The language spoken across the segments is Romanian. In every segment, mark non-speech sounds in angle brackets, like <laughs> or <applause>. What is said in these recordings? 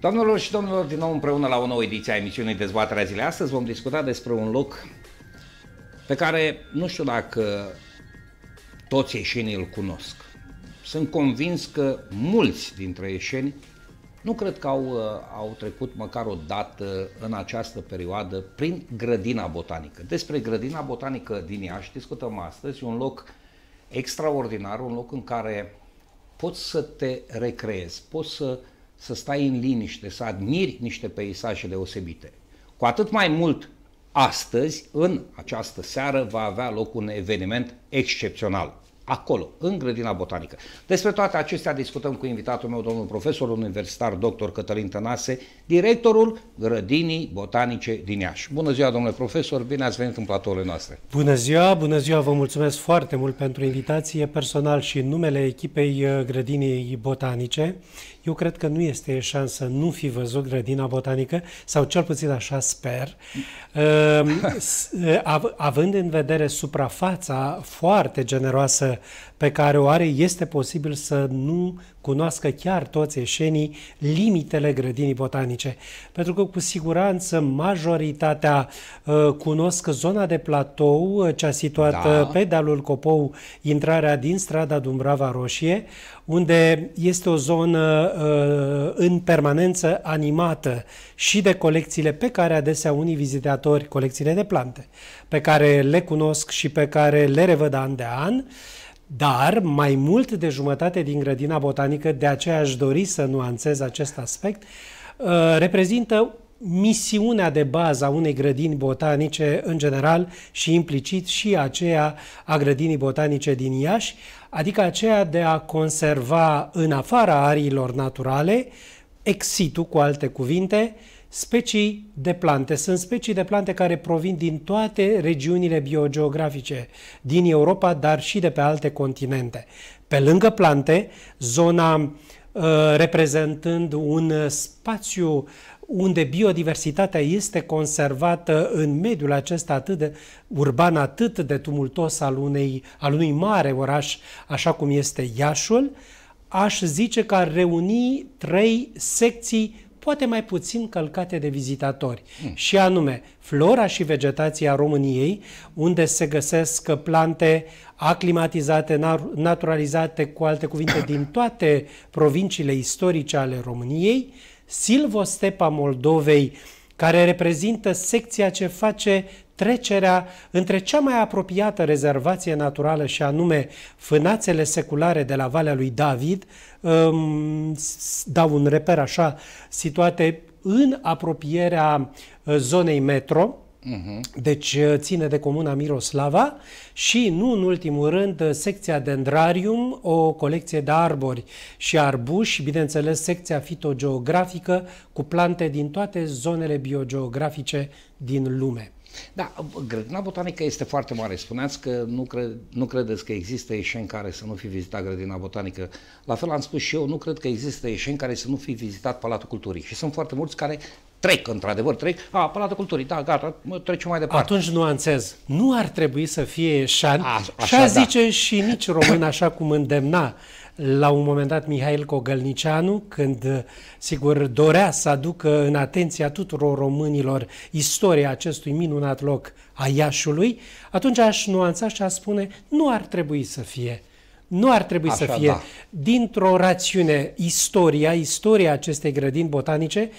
Doamnelor și domnilor, din nou împreună la o nouă ediție a emisiunii Dezbaterea Zilei. Astăzi vom discuta despre un loc pe care nu știu dacă toți ieșenii îl cunosc. Sunt convins că mulți dintre ieșeni nu cred că au, uh, au trecut măcar o dată în această perioadă prin grădina botanică. Despre grădina botanică din Iași discutăm astăzi, un loc extraordinar, un loc în care poți să te recreezi, poți să uh, să stai în liniște, să admiri niște peisaje deosebite. Cu atât mai mult astăzi, în această seară, va avea loc un eveniment excepțional acolo, în grădina botanică. Despre toate acestea discutăm cu invitatul meu, domnul profesor universitar dr. Cătălin Tănase, directorul grădinii botanice din Iași. Bună ziua, domnule profesor, bine ați venit în platourile noastre. Bună ziua, bună ziua, vă mulțumesc foarte mult pentru invitație personal și în numele echipei uh, grădinii botanice eu cred că nu este șansă nu fi văzut grădina botanică, sau cel puțin așa sper, ehm, având în vedere suprafața foarte generoasă pe care o are, este posibil să nu cunoască chiar toți eșenii limitele grădinii botanice, pentru că cu siguranță majoritatea uh, cunosc zona de platou, uh, cea situată da. pe dealul Copou, intrarea din strada Dumbrava Roșie, unde este o zonă uh, în permanență animată și de colecțiile pe care adesea unii vizitatori, colecțiile de plante, pe care le cunosc și pe care le revăd an de an, uh, dar mai mult de jumătate din grădina botanică, de aceea aș dori să nuanțez acest aspect, uh, reprezintă misiunea de bază a unei grădini botanice în general și implicit și aceea a grădinii botanice din Iași, adică aceea de a conserva în afara ariilor naturale, exitul, cu alte cuvinte, specii de plante. Sunt specii de plante care provin din toate regiunile biogeografice din Europa, dar și de pe alte continente. Pe lângă plante, zona uh, reprezentând un spațiu unde biodiversitatea este conservată în mediul acesta atât de urban, atât de tumultos al, unei, al unui mare oraș, așa cum este Iașul, aș zice că ar reuni trei secții poate mai puțin călcate de vizitatori, mm. și anume flora și vegetația României, unde se găsesc plante aclimatizate, naturalizate, cu alte cuvinte, <coughs> din toate provinciile istorice ale României, silvostepa Moldovei, care reprezintă secția ce face trecerea între cea mai apropiată rezervație naturală și anume fânațele seculare de la Valea lui David, um, dau un reper așa, situate în apropierea uh, zonei metro, mhm. deci uh, ține de comuna Miroslava și, nu în ultimul rând, uh, secția Dendrarium, o colecție de arbori și arbuși, și, bineînțeles, secția fitogeografică cu plante din toate zonele biogeografice din lume. Da, grădina botanică este foarte mare. Spuneați că nu, cre- nu credeți că există ieșeni care să nu fi vizitat grădina botanică. La fel am spus și eu, nu cred că există ieșeni care să nu fi vizitat Palatul Culturii. Și sunt foarte mulți care trec, într-adevăr, trec. A, Palatul Culturii, da, gata, trecem mai departe. Atunci nuanțez. Nu ar trebui să fie ieșan. A, așa, și da. zice da. și nici român, așa cum îndemna la un moment dat Mihail Cogălnicianu, când, uh, sigur, dorea să aducă în atenția tuturor românilor istoria acestui minunat loc a Iașului, atunci aș nuanța și a spune, nu ar trebui să fie nu ar trebui Așa, să fie da. dintr-o rațiune istoria, istoria acestei grădini botanice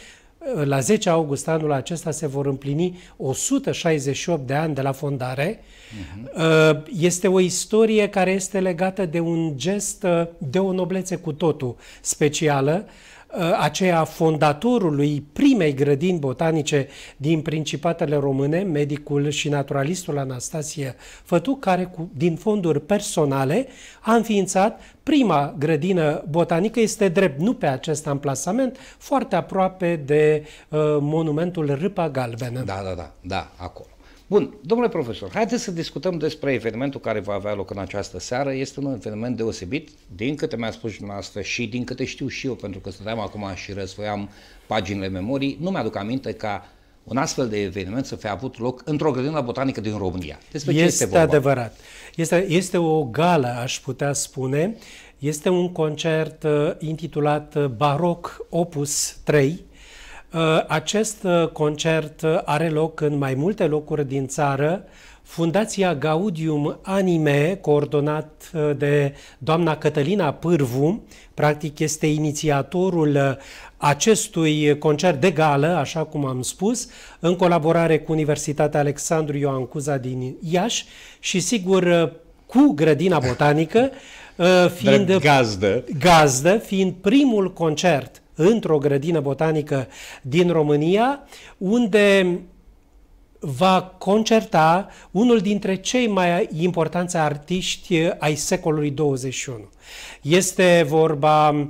la 10 august anul acesta se vor împlini 168 de ani de la fondare. Uh-huh. Este o istorie care este legată de un gest uh, de o noblețe cu totul specială. Uh, aceea fondatorului primei grădini botanice din Principatele Române, medicul și naturalistul Anastasie Fătu, care cu, din fonduri personale a înființat prima grădină botanică, este drept nu pe acest amplasament, foarte aproape de uh, monumentul Râpa Galbenă. Da, da, da, da, acolo. Bun, domnule profesor, haideți să discutăm despre evenimentul care va avea loc în această seară. Este un eveniment deosebit, din câte mi-a spus dumneavoastră și din câte știu și eu, pentru că stăteam acum și răzvoiam paginile memorii, nu mi-aduc aminte ca un astfel de eveniment să fie avut loc într-o grădină botanică din România. Despre este, ce este vorba? adevărat. Este, este o gală, aș putea spune. Este un concert uh, intitulat uh, Baroc Opus 3, Uh, acest uh, concert are loc în mai multe locuri din țară. Fundația Gaudium Anime, coordonat uh, de doamna Cătălina Pârvu, practic este inițiatorul acestui concert de gală, așa cum am spus, în colaborare cu Universitatea Alexandru Ioan Cuza din Iași și, sigur, cu Grădina Botanică, <laughs> fiind, gazdă. gazdă, fiind primul concert într-o grădină botanică din România, unde va concerta unul dintre cei mai importanți artiști ai secolului 21. Este vorba uh,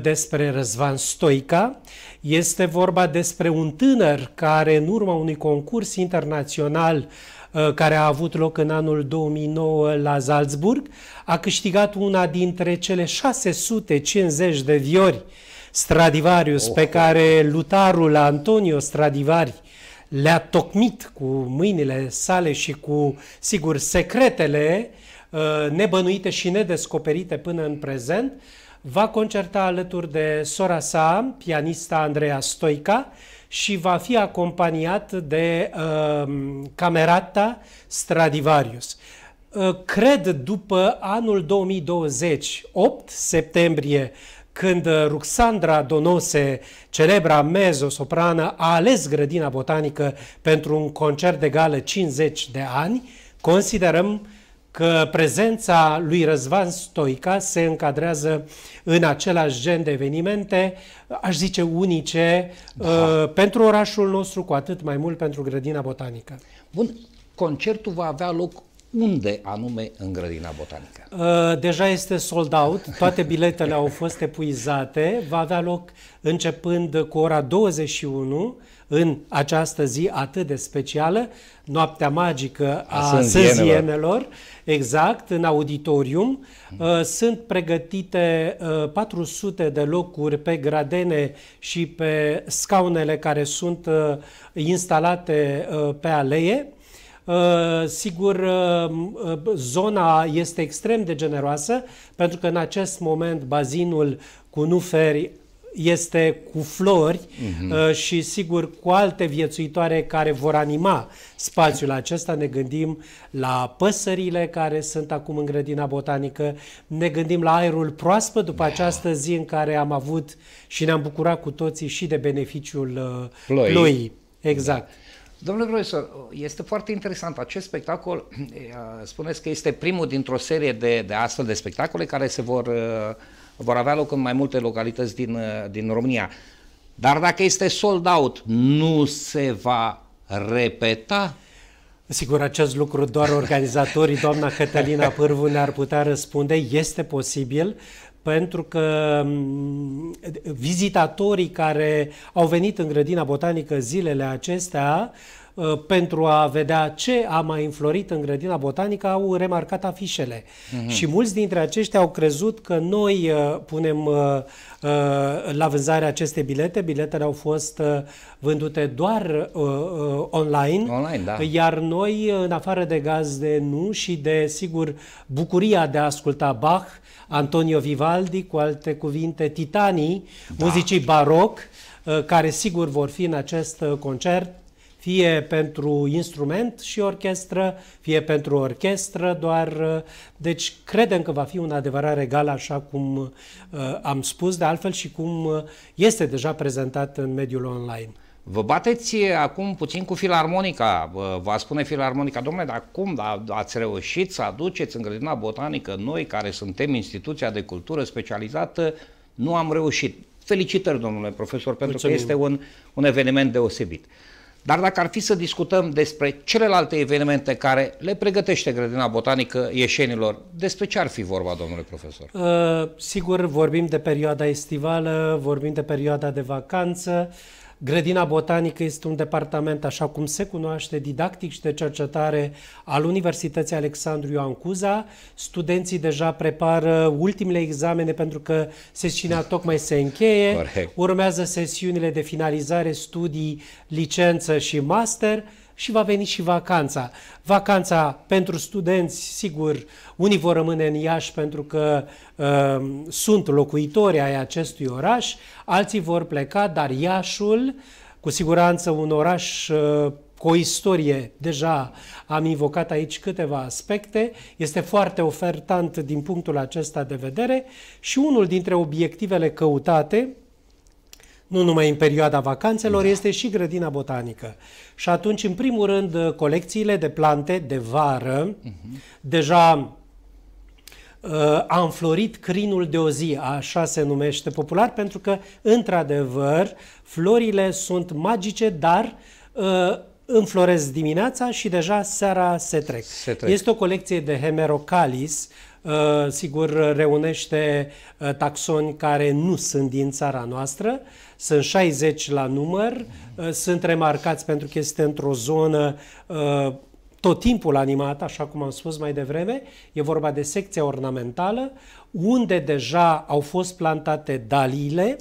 despre Răzvan Stoica, este vorba despre un tânăr care în urma unui concurs internațional uh, care a avut loc în anul 2009 la Salzburg, a câștigat una dintre cele 650 de viori uh, Stradivarius, oh. pe care lutarul Antonio Stradivari le-a tocmit cu mâinile sale și cu, sigur, secretele uh, nebănuite și nedescoperite până în prezent, va concerta alături de sora sa, pianista Andreea Stoica, și va fi acompaniat de uh, camerata Stradivarius. Uh, cred după anul 2028, 8 septembrie când uh, Ruxandra Donose, celebra mezzo-soprană, a ales grădina botanică pentru un concert de gală 50 de ani, considerăm că prezența lui Răzvan Stoica se încadrează în același gen de evenimente, aș zice unice, da. uh, pentru orașul nostru, cu atât mai mult pentru grădina botanică. Bun, concertul va avea loc unde anume în grădina botanică? Uh, deja este sold out, toate biletele au fost epuizate, va avea loc începând cu ora 21 în această zi atât de specială, noaptea magică a, a sânzienelor, exact, în auditorium. Uh, Sunt pregătite 400 uh, de locuri pe gradene și pe scaunele care sunt uh, instalate uh, pe aleie. Uh, sigur, uh, uh, zona este extrem de generoasă, pentru că în acest moment bazinul cu nuferi este cu flori uh-huh. și sigur cu alte viețuitoare care vor anima spațiul acesta. Ne gândim la păsările care sunt acum în grădina botanică, ne gândim la aerul proaspăt după da. această zi în care am avut și ne-am bucurat cu toții și de beneficiul ploii. ploii. Exact. Da. Domnule profesor, este foarte interesant acest spectacol. <clears throat> Eh, spuneți că este primul dintr-o serie de, de astfel de spectacole care se vor, eh, vor avea loc în mai multe localități din, eh, din România. Dar dacă este sold out, nu se va repeta? Sigur, acest lucru doar organizatorii, doamna Cătălina Pârvu, ne-ar putea răspunde. Este posibil pentru că vizitatorii care au venit în grădina botanică zilele acestea Uh, pentru a vedea ce a mai înflorit în grădina botanică, au remarcat afișele. Mm-hmm. Și mulți dintre aceștia au crezut că noi uh, punem uh, la vânzare aceste bilete. Biletele au fost vândute doar online, online da. iar noi, în afară de gaz de nu și de, sigur, bucuria de a asculta Bach, Antonio Vivaldi, cu alte cuvinte, titanii, da. muzicii baroc, care sigur vor fi în acest concert fie pentru instrument și orchestră, fie pentru orchestră doar. Uh, deci credem că va fi un adevărat regal, așa cum uh, am spus, de altfel și cum uh, este deja prezentat în mediul online. Vă bateți acum puțin cu filarmonica, vă spune filarmonica, domnule, dar cum da, ați reușit să aduceți în grădina botanică noi, care suntem instituția de cultură specializată, nu am reușit. Felicitări, domnule profesor, pentru Mulțumim. că este un, un eveniment deosebit. Dar dacă ar fi să discutăm despre celelalte evenimente care le pregătește grădina botanică ieșenilor, despre ce ar fi vorba, domnule profesor? Uh, sigur, vorbim de perioada estivală, vorbim de perioada de vacanță, Grădina botanică este un departament, așa cum se cunoaște, didactic și de cercetare al Universității Alexandru Ioan Cuza. Studenții deja prepară ultimele examene pentru că sesiunea tocmai se încheie. Correct. Urmează sesiunile de finalizare, studii, licență și master și va veni și vacanța. Vacanța pentru studenți, sigur, unii vor rămâne în Iași pentru că uh, sunt locuitori ai acestui oraș, alții vor pleca, dar Iașul, cu siguranță un oraș uh, cu o istorie, deja am invocat aici câteva aspecte, este foarte ofertant din punctul acesta de vedere și unul dintre obiectivele căutate nu numai în perioada vacanțelor, da. este și grădina botanică. Și atunci, în primul rând, uh, colecțiile de plante de vară, uh-huh. deja uh, a înflorit crinul de o zi, așa se numește popular, pentru că, într-adevăr, florile sunt magice, dar uh, înfloresc dimineața și deja seara se trec. se trec. Este o colecție de hemerocalis, uh, Uh, sigur, reunește uh, taxoni care nu sunt din țara noastră, sunt 60 la număr, uh, sunt remarcați pentru că este într-o zonă tot timpul animată, așa cum am spus mai devreme, e vorba de secția ornamentală, unde deja au fost plantate daliile,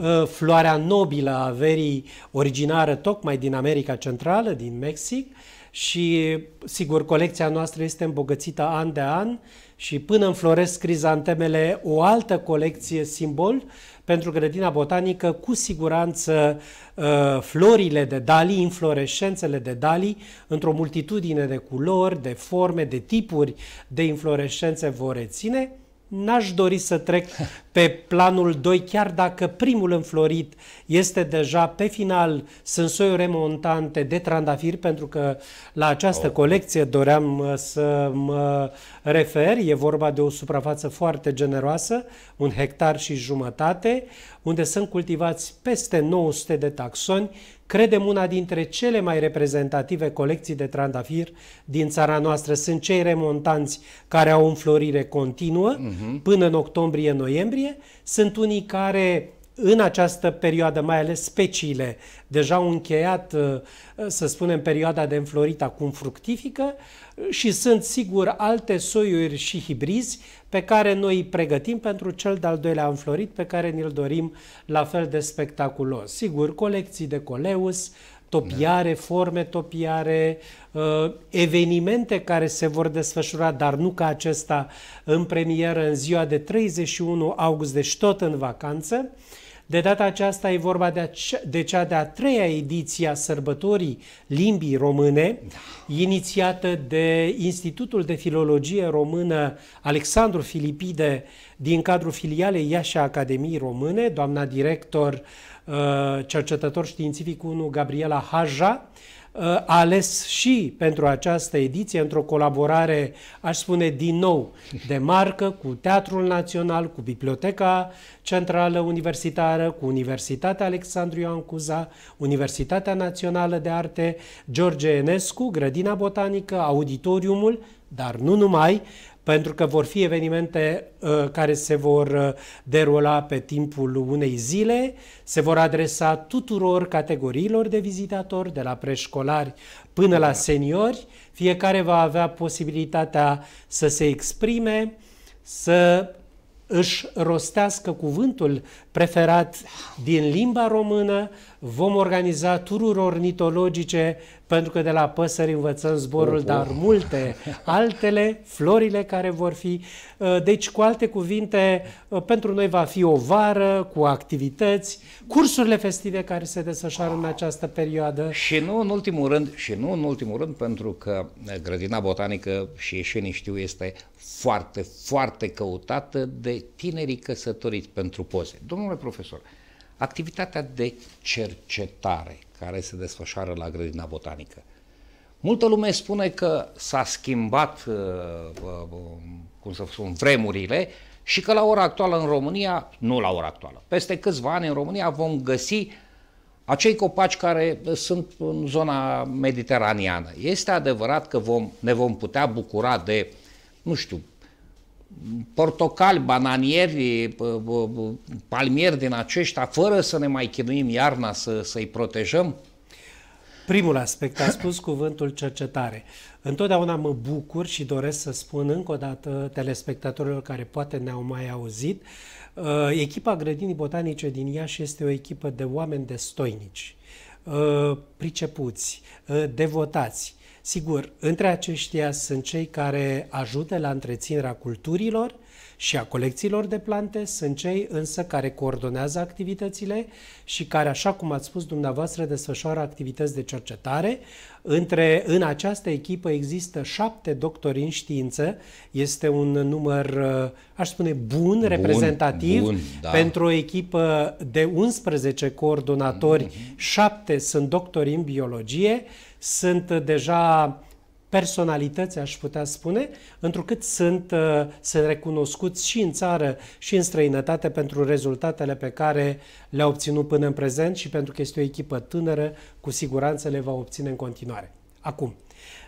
oh. floarea nobilă a verii originară tocmai din America Centrală, din Mexic, și, sigur, colecția noastră este îmbogățită an de an și până înfloresc crizantemele o altă colecție simbol pentru grădina botanică, cu siguranță uh, florile de dalii, inflorescențele de dalii, într-o multitudine de culori, de forme, de tipuri de inflorescențe vor reține n-aș dori să trec pe planul 2, chiar dacă primul înflorit este deja pe final, sunt soiuri remontante de trandafiri, pentru că la această oh. colecție doream uh, să mă refer. E vorba de o suprafață foarte generoasă, un hectar și jumătate, unde sunt cultivați peste 900 de taxoni credem una dintre cele mai reprezentative colecții de trandafir din țara noastră. Sunt cei remontanți care au o înflorire continuă uh-huh. până în octombrie-noiembrie. Sunt unii care în această perioadă, mai ales speciile deja au încheiat, uh, să spunem, perioada de înflorit acum fructifică uh, și sunt sigur alte soiuri și hibrizi pe care noi îi pregătim pentru cel de-al doilea înflorit pe care ni-l dorim la fel de spectaculos. Sigur, colecții de coleus, topiare, da. forme topiare, uh, evenimente care se vor desfășura, dar nu ca acesta în premieră în ziua de 31 august, deci tot în vacanță. De data aceasta e vorba de, de cea de-a treia ediție a sărbătorii limbii române, da. inițiată de Institutul de Filologie Română Alexandru Filipide din cadrul filialei Iași Academiei Române, doamna director uh, Uh, cercetător științific 1, Gabriela Haja, uh, a ales și pentru această ediție, într-o colaborare, aș spune din nou, de marcă cu Teatrul Național, cu Biblioteca Centrală Universitară, cu Universitatea Alexandru Ioan Cuza, Universitatea Națională de Arte George Enescu, Grădina Botanică, Auditoriumul, dar nu numai, pentru că vor fi evenimente uh, care se vor uh, derula pe timpul unei zile, se vor adresa tuturor categoriilor de vizitatori, de la preșcolari până la seniori, fiecare va avea posibilitatea să se exprime, să își rostească cuvântul preferat din limba română, vom organiza tururi ornitologice, pentru că de la păsări învățăm zborul, uh, dar multe altele, florile care vor fi. Uh, deci, cu alte cuvinte, uh, pentru noi va fi o vară cu activități, cursurile festive care se desfășoară în această perioadă. Și nu în ultimul rând, și nu în ultimul rând, pentru că uh, grădina botanică și ieșenii știu este foarte, foarte căutată de tinerii căsătoriți pentru poze. Domnul Domnule profesor, activitatea de cercetare care se desfășoară la grădina botanică, multă lume spune că s-a schimbat, uh, uh, um, cum să spun, vremurile și că la ora actuală în România, nu la ora actuală, peste câțiva ani în România vom găsi acei copaci care sunt în zona mediteraniană. Este adevărat că vom, ne vom putea bucura de, nu știu, portocali, bananieri, palmieri din aceștia, fără să ne mai chinuim iarna să, să-i protejăm? Primul aspect, a spus cuvântul cercetare. Întotdeauna mă bucur și doresc să spun încă o dată telespectatorilor care poate ne-au mai auzit, uh, echipa Grădinii Botanice din Iași este o echipă de oameni destoinici, uh, pricepuți, uh, devotați, Sigur, între aceștia sunt cei care ajută la întreținerea culturilor, și a colecțiilor de plante, sunt cei însă care coordonează activitățile și care, așa cum ați spus dumneavoastră, desfășoară activități de cercetare. Între, în această echipă există șapte doctori în știință, este un număr, uh, aș spune, bun, bun reprezentativ bun, da. pentru o echipă de 11 coordonatori, mm-hmm. șapte sunt doctori în biologie, sunt deja personalități, aș putea spune, întrucât sunt, uh, sunt recunoscuți și în țară și în străinătate pentru rezultatele pe care le au obținut până în prezent și pentru că este o echipă tânără, cu siguranță le va obține în continuare. Acum,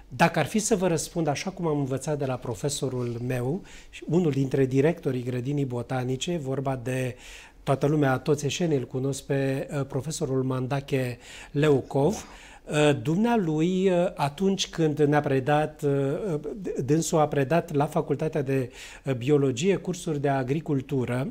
dacă ar fi să vă răspund așa cum am învățat de la profesorul meu, unul dintre directorii grădinii botanice, vorba de toată lumea, toți eșenii îl cunosc pe uh, profesorul Mandache Leucov, Uh, dumnealui, uh, atunci când ne-a predat, uh, dânsul a predat la Facultatea de Biologie cursuri de agricultură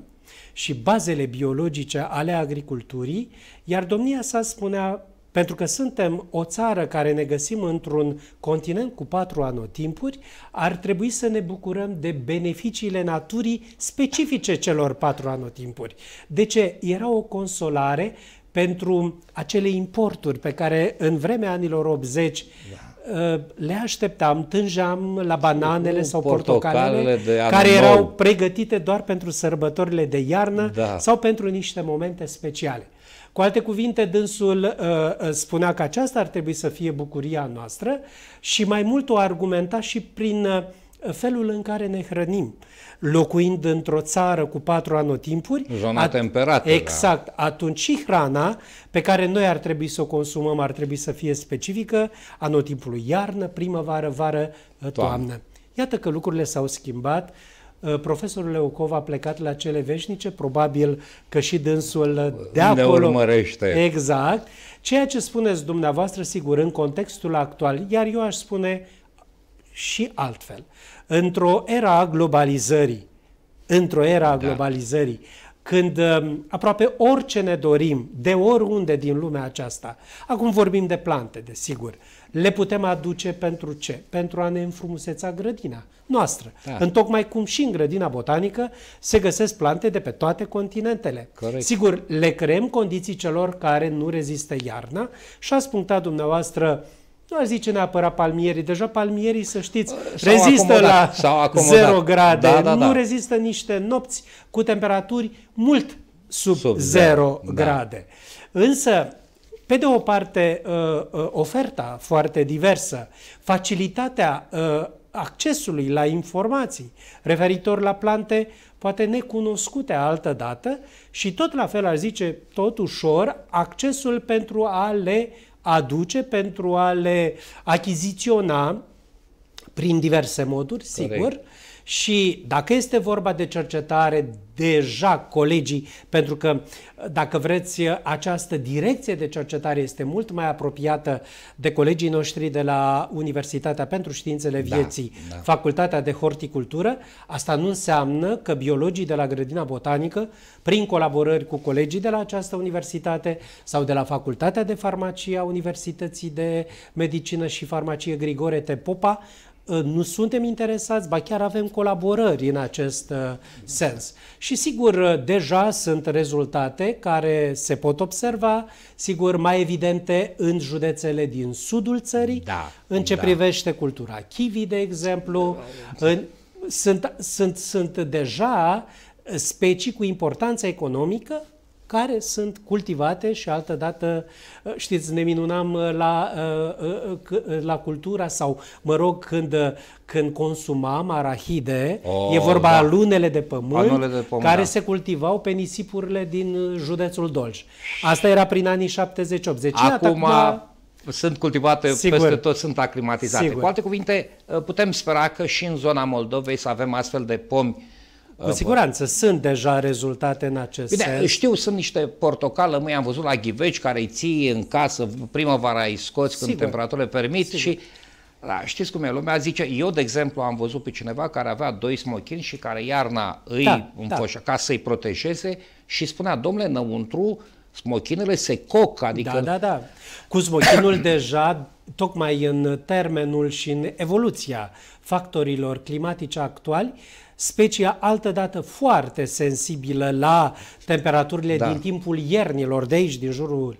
și bazele biologice ale agriculturii, iar domnia sa spunea pentru că suntem o țară care ne găsim într-un continent cu patru anotimpuri, ar trebui să ne bucurăm de beneficiile naturii specifice celor patru anotimpuri. De ce? Era o consolare pentru acele importuri pe care în vremea anilor 80 da. Uh, le așteptam, tânjam la bananele sau portocalele care nou. erau pregătite doar pentru sărbătorile de iarnă da. sau pentru niște momente speciale. Cu alte cuvinte, dânsul uh, uh spunea că aceasta ar trebui să fie bucuria noastră și mai mult o argumenta și prin uh, felul în care ne hrănim. Locuind într-o țară cu patru anotimpuri, zona at- temperată. Da. Exact, da. atunci și hrana pe care noi ar trebui să o consumăm ar trebui să fie specifică anotimpului iarnă, primăvară, vară, eh, toamnă. toamnă. Iată că lucrurile s-au schimbat. Eh, profesorul Leucov a plecat la cele veșnice, probabil că și dânsul de ne acolo... Ne urmărește. Exact. Ceea ce spuneți dumneavoastră, sigur, în contextul actual, iar eu aș spune și altfel. Într-o era a globalizării, într-o era a da. globalizării, când um, aproape orice ne dorim, de oriunde din lumea aceasta, acum vorbim de plante, desigur, le putem aduce pentru ce? Pentru a ne înfrumuseța grădina noastră. Da. Întocmai cum și în grădina botanică se găsesc plante de pe toate continentele. Corect. Sigur, le creăm condiții celor care nu rezistă iarna și ați punctat dumneavoastră uh, nu aș zice neapărat palmierii. Deja palmierii, să știți, s-au rezistă acomodat, la 0 grade. Da, da, da. Nu rezistă niște nopți cu temperaturi mult sub, sub 0 da. grade. Da. Însă, pe de o parte, uh, uh, oferta foarte diversă, facilitatea uh, accesului la informații referitor la plante poate necunoscute altă dată și tot la fel aș zice, tot ușor, accesul pentru a le aduce, pentru a le achiziționa prin diverse moduri, sigur. Corect. Și dacă este vorba de cercetare deja colegii, pentru că, dacă vreți, această direcție de cercetare este mult mai apropiată de colegii noștri de la Universitatea pentru Științele da, Vieții, da, da. Facultatea de Horticultură. Asta nu înseamnă că biologii de la Grădina Botanică, prin colaborări cu colegii de la această universitate sau de la Facultatea de Farmacie a Universității de Medicină și Farmacie Grigore Tepopa, Ă, nu suntem interesați, ba chiar avem colaborări în acest ă, sens. Și sigur, ă, deja sunt rezultate care se pot observa, sigur, mai evidente în județele din sudul țării, da, în ce da. privește cultura kiwi, de exemplu. Da, da, da. în, sunt, sunt, sunt deja specii cu importanță economică care sunt cultivate și altădată, uh, știți, ne minunam uh, la, uh, la cultura sau, mă rog, când, când consumam arahide, oh, e vorba da. lunele de pământ, de pământ care da. se cultivau pe nisipurile din județul Dolj. Asta era prin anii 70-80. Acum, acum sunt cultivate Sigur. peste tot, sunt aclimatizate. Sigur. Cu alte cuvinte, putem spera că și în zona Moldovei să avem astfel de pomi cu siguranță, sunt deja rezultate în acest Bine, sens. Știu, sunt niște portocală, mâine am văzut la ghiveci care îi ții în casă, primăvara îi scoți Sigur. când temperaturile permit Sigur. și da, știți cum e, lumea zice, eu de exemplu am văzut pe cineva care avea doi smochini și care iarna îi da, înfoșa da. ca să-i protejeze și spunea, domnule, înăuntru smochinele se coc, adică... Da, da, da. Cu smochinul <coughs> deja, tocmai în termenul și în evoluția factorilor climatice actuali, specia altădată foarte sensibilă la temperaturile da. din timpul iernilor de aici, din jurul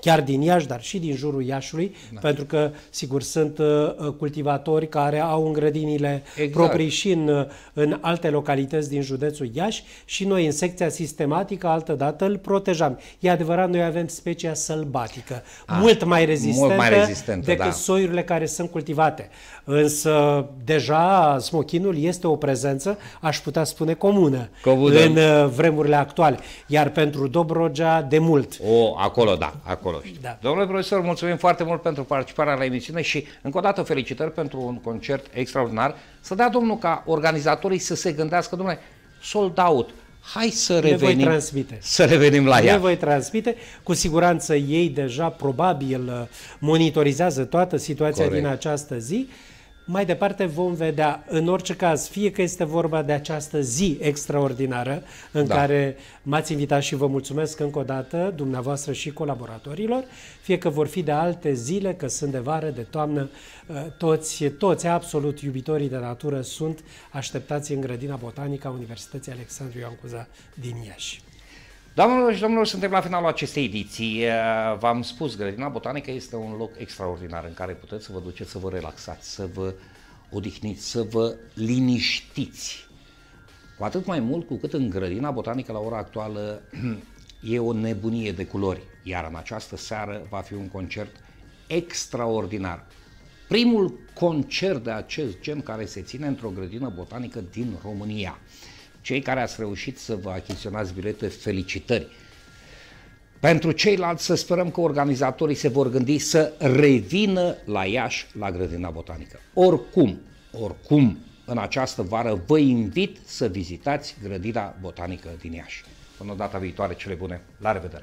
chiar din Iași, dar și din jurul Iașului, da. pentru că, sigur, sunt uh, cultivatori care au în grădinile exact. proprii și în, în alte localități din județul Iași și noi în secția sistematică altădată îl protejam. E adevărat, noi avem specia sălbatică, A, ah, mult mai rezistentă mult mai rezistentă, decât da. soiurile care sunt cultivate însă deja smochinul este o prezență, aș putea spune, comună, comună. în uh, vremurile actuale, iar pentru Dobrogea de mult. O, acolo da, acolo Da. Domnule profesor, mulțumim foarte mult pentru participarea la emisiune și încă o dată felicitări pentru un concert extraordinar. Să dea domnul ca organizatorii să se gândească, domnule, sold out, hai să revenim, voi transmite. să revenim la ea. Ne voi transmite. Cu siguranță ei deja probabil uh, monitorizează toată situația Corect. din această zi mai departe vom vedea, în orice caz, fie că este vorba de această zi extraordinară în da. care m-ați invitat și vă mulțumesc încă o dată, dumneavoastră și colaboratorilor, fie că vor fi de alte zile, că sunt de vară, de toamnă, ă, toți, toți absolut iubitorii de natură sunt așteptați în grădina botanică a Universității Alexandru Ioan Cuza din Iași. Doamnelor și domnilor, suntem la finalul acestei ediții. Eh, V-am spus, grădina botanică este un loc extraordinar în care puteți să vă duceți să vă relaxați, să vă odihniți, să vă liniștiți. Cu atât mai mult cu cât în grădina botanică la ora actuală <clears throat> e o nebunie de culori, iar în această seară va fi un concert extraordinar. Primul concert de acest gen care se ține într-o grădină botanică din România. Cei care ați reușit să vă achiziționați bilete, felicitări! Pentru ceilalți să sperăm că organizatorii se vor gândi să revină la Iași, la grădina botanică. Oricum, oricum, în această vară vă invit să vizitați grădina botanică din Iași. Până data viitoare, cele bune! La revedere!